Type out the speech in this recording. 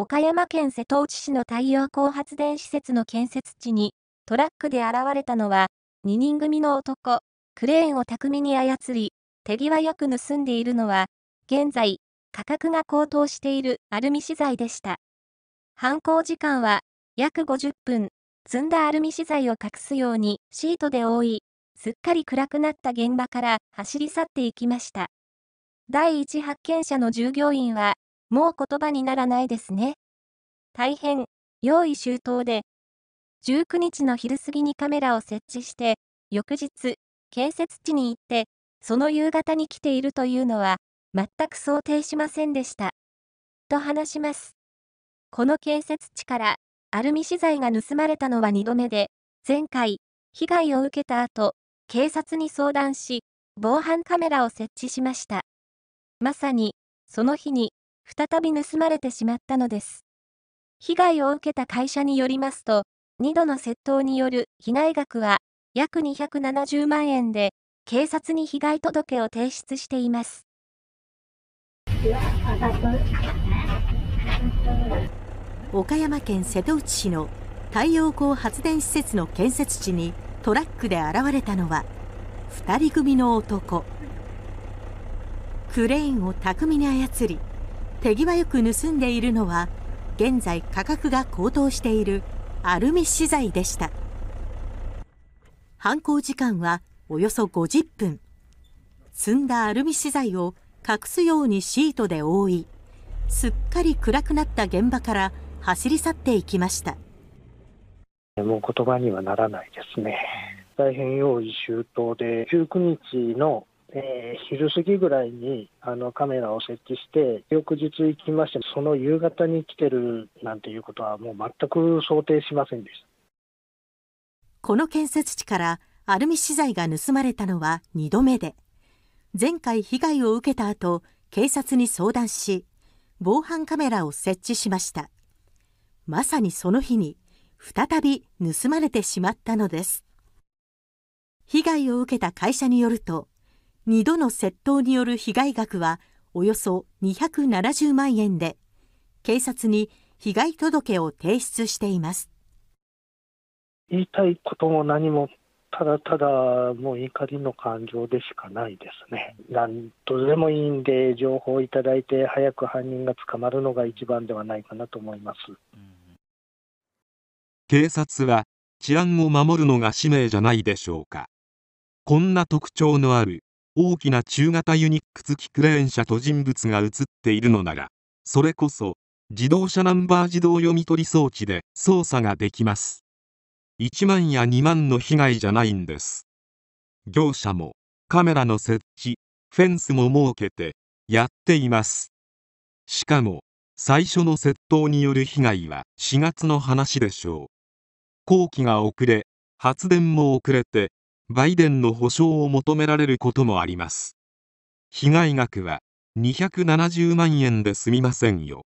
岡山県瀬戸内市の太陽光発電施設の建設地に、トラックで現れたのは、2人組の男、クレーンを巧みに操り、手際よく盗んでいるのは、現在、価格が高騰しているアルミ資材でした。犯行時間は、約50分、積んだアルミ資材を隠すようにシートで覆い、すっかり暗くなった現場から走り去っていきました。第一発見者の従業員は、もう言葉にならないですね。大変、用意周到で、19日の昼過ぎにカメラを設置して、翌日、建設地に行って、その夕方に来ているというのは、全く想定しませんでした。と話します。この建設地から、アルミ資材が盗まれたのは2度目で、前回、被害を受けた後、警察に相談し、防犯カメラを設置しました。まさに、その日に、再び盗まれてしまったのです。被害を受けた会社によりますと、2度の窃盗による被害額は約270万円で、警察に被害届を提出しています。岡山県瀬戸内市の太陽光発電施設の建設地にトラックで現れたのは2人組の男クレーンを巧みに操り手際よく盗んでいるのは現在価格が高騰しているアルミ資材でした犯行時間はおよそ50分積んだアルミ資材を隠すようにシートで覆いすっかり暗くなった現場から走り去っていきましたもう言葉にはならないですね大変用意周到で19日のえー、昼過ぎぐらいにあのカメラを設置して、翌日行きまして、その夕方に来てるなんていうことは、もう全く想定しませんでした。この建設地からアルミ資材が盗まれたのは2度目で、前回被害を受けた後、警察に相談し、防犯カメラを設置しました。まさにその日に、再び盗まれてしまったのです。被害を受けた会社によると、2度の窃盗による被害額はおよそ270万円で警察に被害届を提出しています言いたいことも何もただただもう怒りの感情でしかないですね何とでもいいんで情報をいただいて早く犯人が捕まるのが一番ではないかなと思います警察は治安を守るのが使命じゃないでしょうかこんな特徴のある大きな中型ユニック付きクレーン車と人物が映っているのならそれこそ自動車ナンバー自動読み取り装置で操作ができます1万や2万の被害じゃないんです業者もカメラの設置フェンスも設けてやっていますしかも最初の窃盗による被害は4月の話でしょう工期が遅れ発電も遅れてバイデンの保証を求められることもあります被害額は270万円で済みませんよ